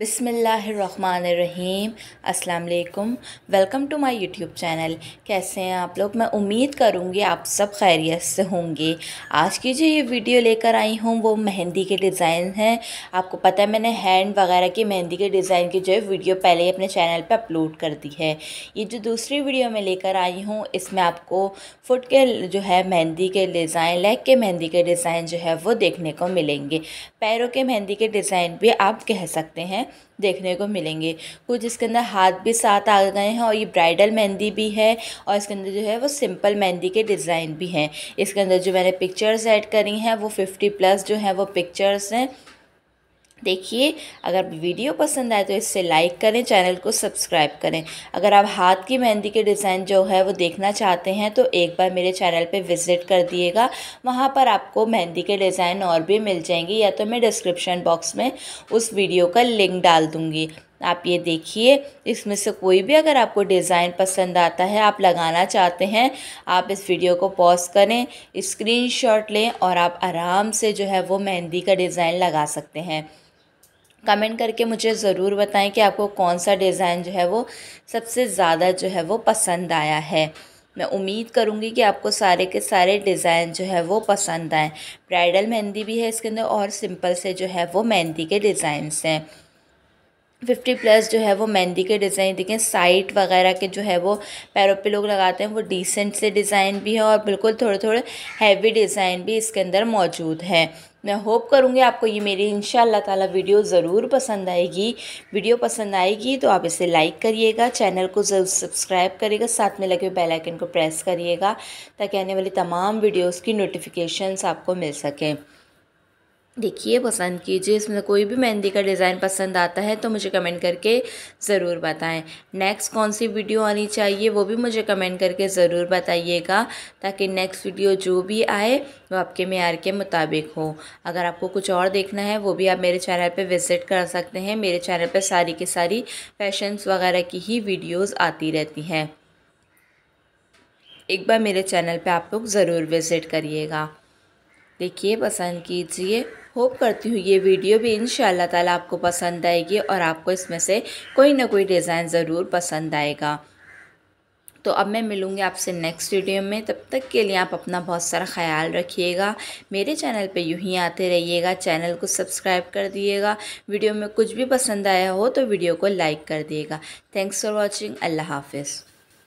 बिसमीम् अल्लाम welcome to my YouTube channel कैसे हैं आप लोग मैं उम्मीद करूँगी आप सब खैरियत से होंगे आज की जो ये वीडियो लेकर आई हूँ वो मेहंदी के डिज़ाइन हैं आपको पता है मैंने हैंड वगैरह की मेहंदी के डिज़ाइन की जो है वीडियो पहले ही अपने चैनल पे अपलोड कर दी है ये जो दूसरी वीडियो मैं लेकर आई हूँ इसमें आपको फुट के जो है मेहंदी के डिज़ाइन लेग के मेहंदी के डिज़ाइन जो है वो देखने को मिलेंगे पैरों के मेहंदी के डिज़ाइन भी आप कह सकते हैं देखने को मिलेंगे कुछ इसके अंदर हाथ भी साथ आ गए हैं और ये ब्राइडल मेहंदी भी है और इसके अंदर जो है वो सिंपल मेहंदी के डिज़ाइन भी हैं इसके अंदर जो मैंने पिक्चर्स ऐड करी हैं वो फिफ्टी प्लस जो है वो पिक्चर्स हैं देखिए अगर वीडियो पसंद आए तो इससे लाइक करें चैनल को सब्सक्राइब करें अगर आप हाथ की मेहंदी के डिज़ाइन जो है वो देखना चाहते हैं तो एक बार मेरे चैनल पर विज़िट कर दिएगा वहाँ पर आपको मेहंदी के डिज़ाइन और भी मिल जाएंगे या तो मैं डिस्क्रिप्शन बॉक्स में उस वीडियो का लिंक डाल दूँगी आप ये देखिए इसमें से कोई भी अगर आपको डिज़ाइन पसंद आता है आप लगाना चाहते हैं आप इस वीडियो को पॉज करें स्क्रीनशॉट लें और आप आराम से जो है वो मेहंदी का डिज़ाइन लगा सकते हैं कमेंट करके मुझे ज़रूर बताएं कि आपको कौन सा डिज़ाइन जो है वो सबसे ज़्यादा जो है वो पसंद आया है मैं उम्मीद करूँगी कि आपको सारे के सारे डिज़ाइन जो है वो पसंद आएँ ब्राइडल मेहंदी भी है इसके अंदर और सिंपल से जो है वो मेहंदी के डिज़ाइंस हैं फिफ्टी प्लस जो है वो मेहंदी के डिज़ाइन देखें साइट वगैरह के जो है वो पैरों पे लोग लगाते हैं वो डिसेंट से डिज़ाइन भी है और बिल्कुल थोड़े थोड़े हैवी डिज़ाइन भी इसके अंदर मौजूद है मैं होप करूँगी आपको ये मेरी इन ताला वीडियो ज़रूर पसंद आएगी वीडियो पसंद आएगी तो आप इसे लाइक करिएगा चैनल को ज़रूर सब्सक्राइब करिएगा साथ में लगे बेल आइकन को प्रेस करिएगा ताकि आने वाली तमाम वीडियोज़ की नोटिफिकेशन आपको मिल सकें देखिए पसंद कीजिए इसमें कोई भी मेहंदी का डिज़ाइन पसंद आता है तो मुझे कमेंट करके ज़रूर बताएं नेक्स्ट कौन सी वीडियो आनी चाहिए वो भी मुझे कमेंट करके ज़रूर बताइएगा ताकि नेक्स्ट वीडियो जो भी आए वो आपके मैार के मुताबिक हो अगर आपको कुछ और देखना है वो भी आप मेरे चैनल पर विज़िट कर सकते हैं मेरे चैनल पर सारी की सारी फैशन्स वगैरह की ही वीडियोज़ आती रहती हैं एक बार मेरे चैनल पर आप लोग ज़रूर विज़िट करिएगा देखिए पसंद कीजिए होप करती हूँ ये वीडियो भी इन ताला आपको पसंद आएगी और आपको इसमें से कोई ना कोई डिज़ाइन ज़रूर पसंद आएगा तो अब मैं मिलूँगी आपसे नेक्स्ट वीडियो में तब तक के लिए आप अपना बहुत सारा ख्याल रखिएगा मेरे चैनल पे यूँ ही आते रहिएगा चैनल को सब्सक्राइब कर दिएगा वीडियो में कुछ भी पसंद आया हो तो वीडियो को लाइक कर दिएगा थैंक्स फॉर वॉचिंग अल्लाह हाफिज़